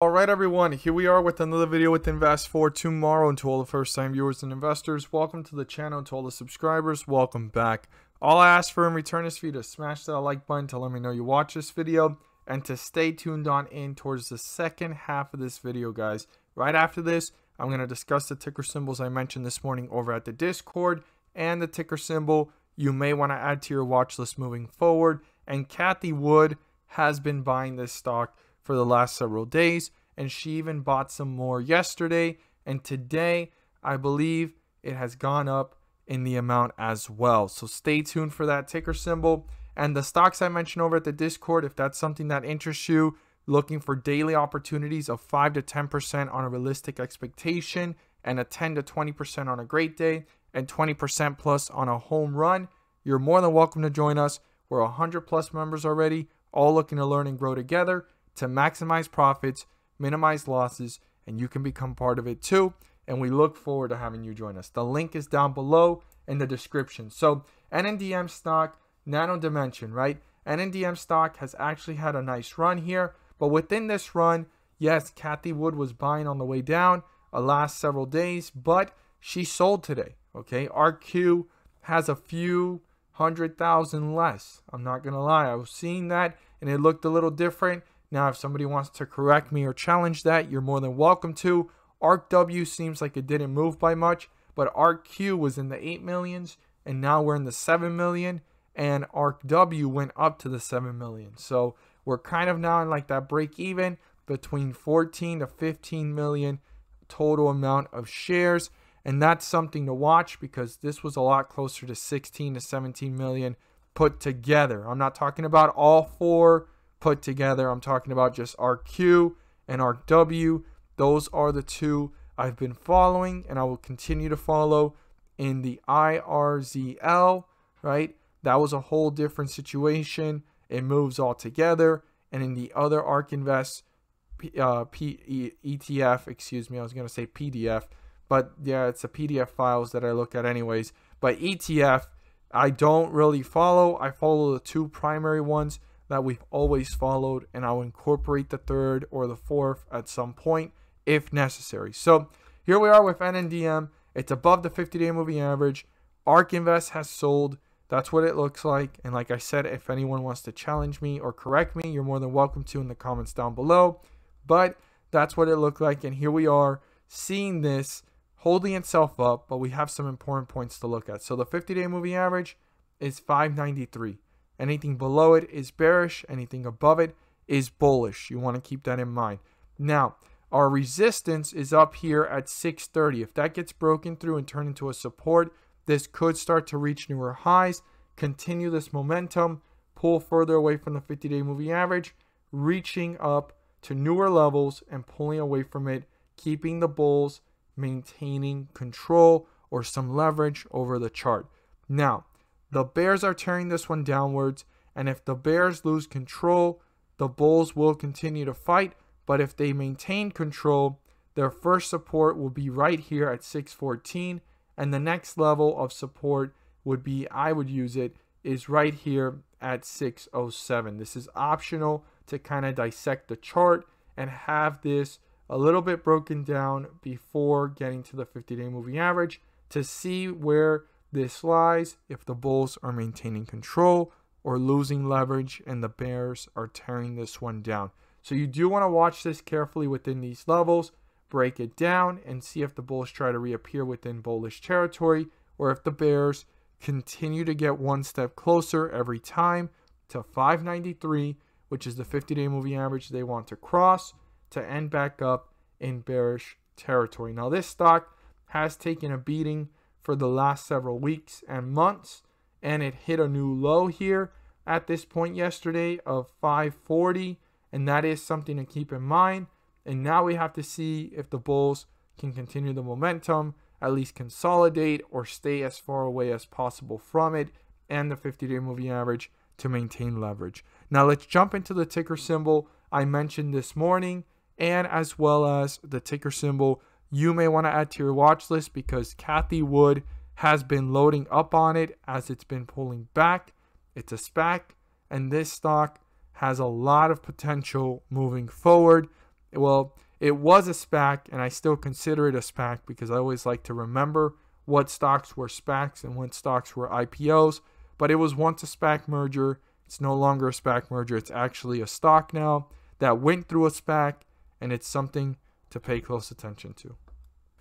Alright everyone, here we are with another video with Invest for tomorrow and to all the first time viewers and investors. Welcome to the channel, to all the subscribers, welcome back. All I ask for in return is for you to smash that like button to let me know you watch this video and to stay tuned on in towards the second half of this video guys. Right after this, I'm going to discuss the ticker symbols I mentioned this morning over at the Discord and the ticker symbol you may want to add to your watch list moving forward. And Kathy Wood has been buying this stock for the last several days. And she even bought some more yesterday. And today, I believe it has gone up in the amount as well. So stay tuned for that ticker symbol. And the stocks I mentioned over at the Discord, if that's something that interests you, looking for daily opportunities of 5 to 10% on a realistic expectation and a 10 to 20% on a great day and 20% plus on a home run, you're more than welcome to join us. We're 100 plus members already, all looking to learn and grow together to maximize profits, minimize losses, and you can become part of it too. And we look forward to having you join us. The link is down below in the description. So, NNDM stock, Nano Dimension, right? NNDM stock has actually had a nice run here, but within this run, yes, Kathy Wood was buying on the way down the uh, last several days, but she sold today, okay? RQ has a few hundred thousand less. I'm not going to lie. I was seeing that and it looked a little different. Now, if somebody wants to correct me or challenge that, you're more than welcome to. ARC W seems like it didn't move by much, but ARC Q was in the 8 millions, and now we're in the 7 million, and ARC W went up to the 7 million. So we're kind of now in like that break even between 14 to 15 million total amount of shares. And that's something to watch because this was a lot closer to 16 to 17 million put together. I'm not talking about all four put together. I'm talking about just RQ and RW. Those are the two I've been following and I will continue to follow in the IRZL, right? That was a whole different situation. It moves all together. And in the other ARK Invest uh, ETF, excuse me, I was going to say PDF, but yeah, it's a PDF files that I look at anyways. But ETF, I don't really follow. I follow the two primary ones that we've always followed, and I'll incorporate the third or the fourth at some point if necessary. So here we are with NNDM. It's above the 50-day moving average. ARK Invest has sold. That's what it looks like. And like I said, if anyone wants to challenge me or correct me, you're more than welcome to in the comments down below. But that's what it looked like. And here we are seeing this holding itself up, but we have some important points to look at. So the 50-day moving average is 593. Anything below it is bearish. Anything above it is bullish. You want to keep that in mind. Now, our resistance is up here at 630. If that gets broken through and turned into a support, this could start to reach newer highs, continue this momentum, pull further away from the 50-day moving average, reaching up to newer levels and pulling away from it, keeping the bulls, maintaining control or some leverage over the chart. Now, the Bears are tearing this one downwards, and if the Bears lose control, the Bulls will continue to fight. But if they maintain control, their first support will be right here at 614, and the next level of support would be I would use it is right here at 607. This is optional to kind of dissect the chart and have this a little bit broken down before getting to the 50 day moving average to see where this lies if the Bulls are maintaining control or losing leverage and the Bears are tearing this one down. So you do want to watch this carefully within these levels, break it down, and see if the Bulls try to reappear within bullish territory or if the Bears continue to get one step closer every time to 593, which is the 50 day moving average they want to cross to end back up in bearish territory. Now, this stock has taken a beating for the last several weeks and months. And it hit a new low here at this point yesterday of 540. And that is something to keep in mind. And now we have to see if the Bulls can continue the momentum, at least consolidate or stay as far away as possible from it and the 50 day moving average to maintain leverage. Now let's jump into the ticker symbol I mentioned this morning and as well as the ticker symbol you may want to add to your watch list because Kathy Wood has been loading up on it as it's been pulling back. It's a SPAC, and this stock has a lot of potential moving forward. Well, it was a SPAC, and I still consider it a SPAC because I always like to remember what stocks were SPACs and what stocks were IPOs. But it was once a SPAC merger. It's no longer a SPAC merger. It's actually a stock now that went through a SPAC, and it's something to pay close attention to.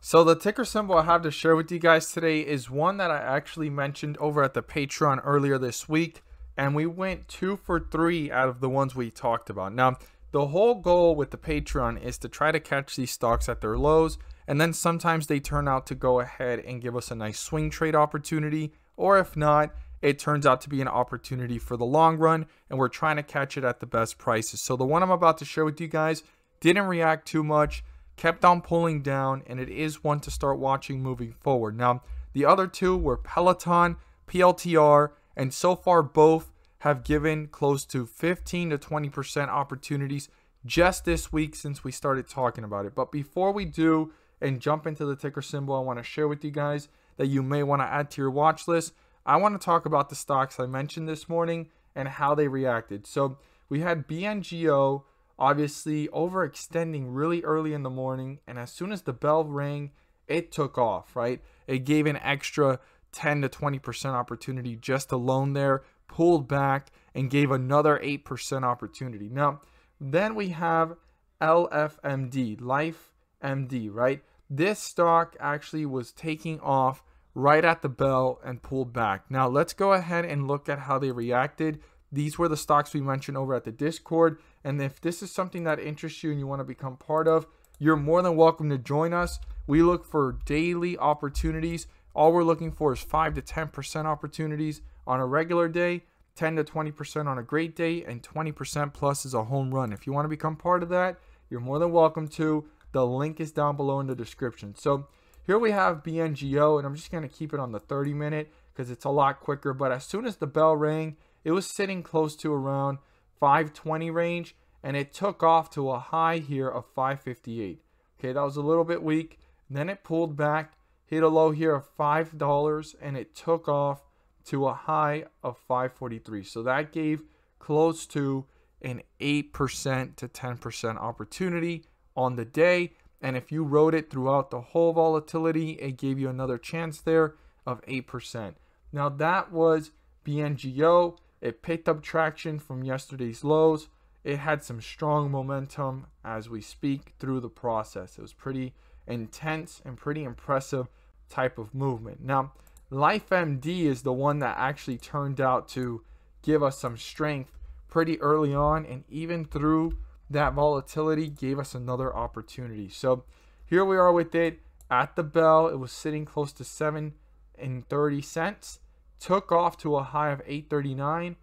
So the ticker symbol I have to share with you guys today is one that I actually mentioned over at the Patreon earlier this week. And we went two for three out of the ones we talked about. Now, the whole goal with the Patreon is to try to catch these stocks at their lows. And then sometimes they turn out to go ahead and give us a nice swing trade opportunity. Or if not, it turns out to be an opportunity for the long run. And we're trying to catch it at the best prices. So the one I'm about to share with you guys didn't react too much, kept on pulling down, and it is one to start watching moving forward. Now, the other two were Peloton, PLTR, and so far both have given close to 15 to 20% opportunities just this week since we started talking about it. But before we do and jump into the ticker symbol, I want to share with you guys that you may want to add to your watch list. I want to talk about the stocks I mentioned this morning and how they reacted. So we had BNGO obviously overextending really early in the morning. And as soon as the bell rang, it took off, right? It gave an extra 10 to 20% opportunity just alone there, pulled back, and gave another 8% opportunity. Now, then we have LFMD, Life MD, right? This stock actually was taking off right at the bell and pulled back. Now, let's go ahead and look at how they reacted. These were the stocks we mentioned over at the Discord. And if this is something that interests you and you want to become part of, you're more than welcome to join us. We look for daily opportunities. All we're looking for is 5 to 10% opportunities on a regular day, 10 to 20% on a great day, and 20% plus is a home run. If you want to become part of that, you're more than welcome to. The link is down below in the description. So here we have BNGO, and I'm just going to keep it on the 30 minute because it's a lot quicker. But as soon as the bell rang, it was sitting close to around 520 range, and it took off to a high here of 558. Okay, that was a little bit weak. Then it pulled back, hit a low here of $5, and it took off to a high of 543. So that gave close to an 8% to 10% opportunity on the day. And if you rode it throughout the whole volatility, it gave you another chance there of 8%. Now that was BNGO. It picked up traction from yesterday's lows. It had some strong momentum as we speak through the process. It was pretty intense and pretty impressive type of movement. Now, LifeMD is the one that actually turned out to give us some strength pretty early on and even through that volatility gave us another opportunity. So here we are with it at the bell. It was sitting close to 7 and 30 cents took off to a high of 839,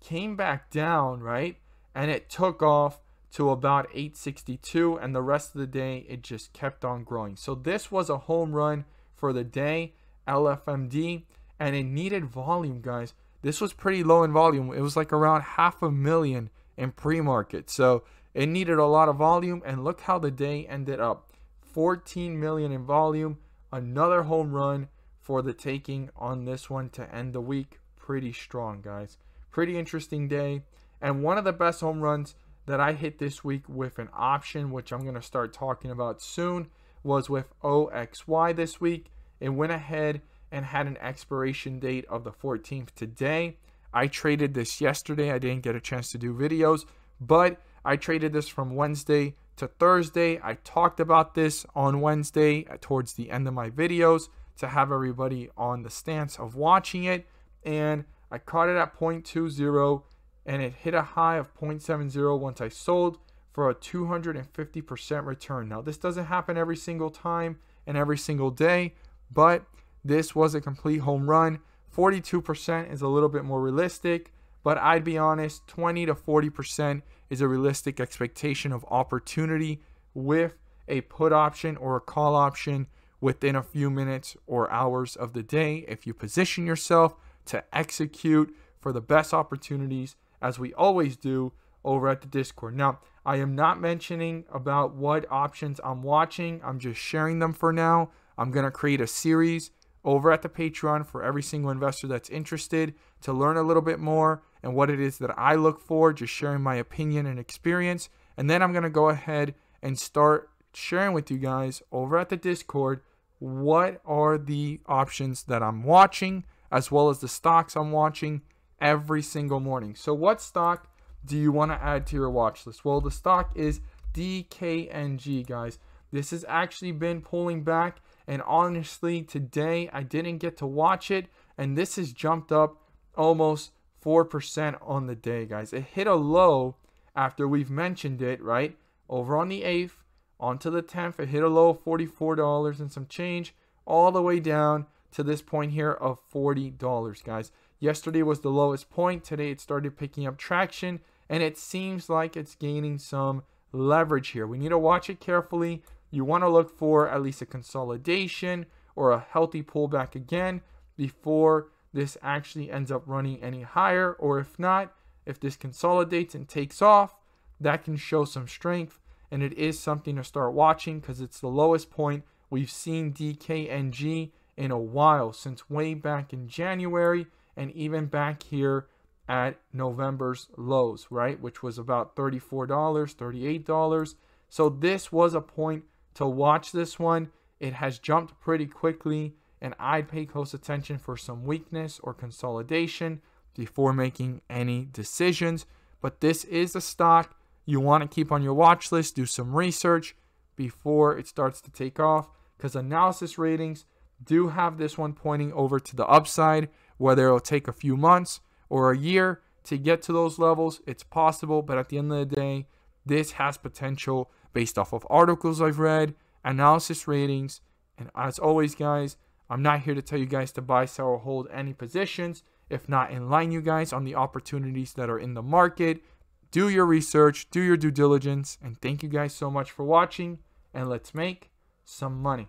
came back down, right? And it took off to about 862 and the rest of the day it just kept on growing. So this was a home run for the day, LFMD, and it needed volume, guys. This was pretty low in volume. It was like around half a million in pre-market. So it needed a lot of volume and look how the day ended up. 14 million in volume, another home run, for the taking on this one to end the week. Pretty strong, guys. Pretty interesting day. And one of the best home runs that I hit this week with an option, which I'm going to start talking about soon, was with OXY this week. It went ahead and had an expiration date of the 14th today. I traded this yesterday. I didn't get a chance to do videos, but I traded this from Wednesday to Thursday. I talked about this on Wednesday towards the end of my videos to have everybody on the stance of watching it. And I caught it at 0.20 and it hit a high of 0.70 once I sold for a 250% return. Now, this doesn't happen every single time and every single day, but this was a complete home run. 42% is a little bit more realistic, but I'd be honest, 20 to 40% is a realistic expectation of opportunity with a put option or a call option within a few minutes or hours of the day if you position yourself to execute for the best opportunities as we always do over at the Discord. Now, I am not mentioning about what options I'm watching. I'm just sharing them for now. I'm going to create a series over at the Patreon for every single investor that's interested to learn a little bit more and what it is that I look for, just sharing my opinion and experience. And then I'm going to go ahead and start sharing with you guys over at the Discord what are the options that I'm watching as well as the stocks I'm watching every single morning. So what stock do you want to add to your watch list? Well, the stock is DKNG, guys. This has actually been pulling back and honestly, today I didn't get to watch it and this has jumped up almost 4% on the day, guys. It hit a low after we've mentioned it, right? Over on the 8th, onto the 10th. It hit a low of $44 and some change all the way down to this point here of $40, guys. Yesterday was the lowest point. Today it started picking up traction and it seems like it's gaining some leverage here. We need to watch it carefully. You want to look for at least a consolidation or a healthy pullback again before this actually ends up running any higher or if not, if this consolidates and takes off, that can show some strength and it is something to start watching because it's the lowest point we've seen DKNG in a while since way back in January and even back here at November's lows, right? Which was about $34, $38. So this was a point to watch this one. It has jumped pretty quickly and I'd pay close attention for some weakness or consolidation before making any decisions. But this is a stock you want to keep on your watch list, do some research before it starts to take off because analysis ratings do have this one pointing over to the upside, whether it'll take a few months or a year to get to those levels, it's possible, but at the end of the day, this has potential based off of articles I've read, analysis ratings, and as always, guys, I'm not here to tell you guys to buy, sell, or hold any positions. If not, in line you guys on the opportunities that are in the market do your research, do your due diligence, and thank you guys so much for watching, and let's make some money.